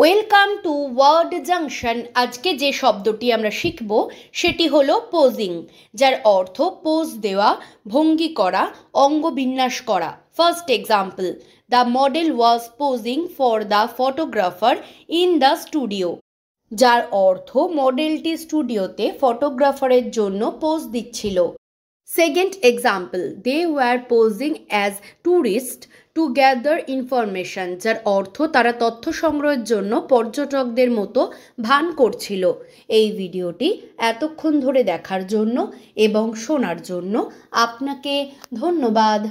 welcome to word junction আজকে যে শব্দটি আমরা শিখব সেটি হলো পোজিং যার অর্থ পোজ দেওয়া ভঙ্গি করা অঙ্গবিন্যাস করা first example the model was posing for the photographer in the studio যার অর্থ মডেলটি স্টুডিওতে ফটোগ্রাফারের জন্য পোজ দিচ্ছিল Second example, they were posing as tourists to gather information যার অর্থ তারা তথ্য সংগ্রহের জন্য পর্যটকদের মতো ভান করছিল এই ভিডিওটি এতক্ষণ ধরে দেখার জন্য এবং শোনার জন্য আপনাকে ধন্যবাদ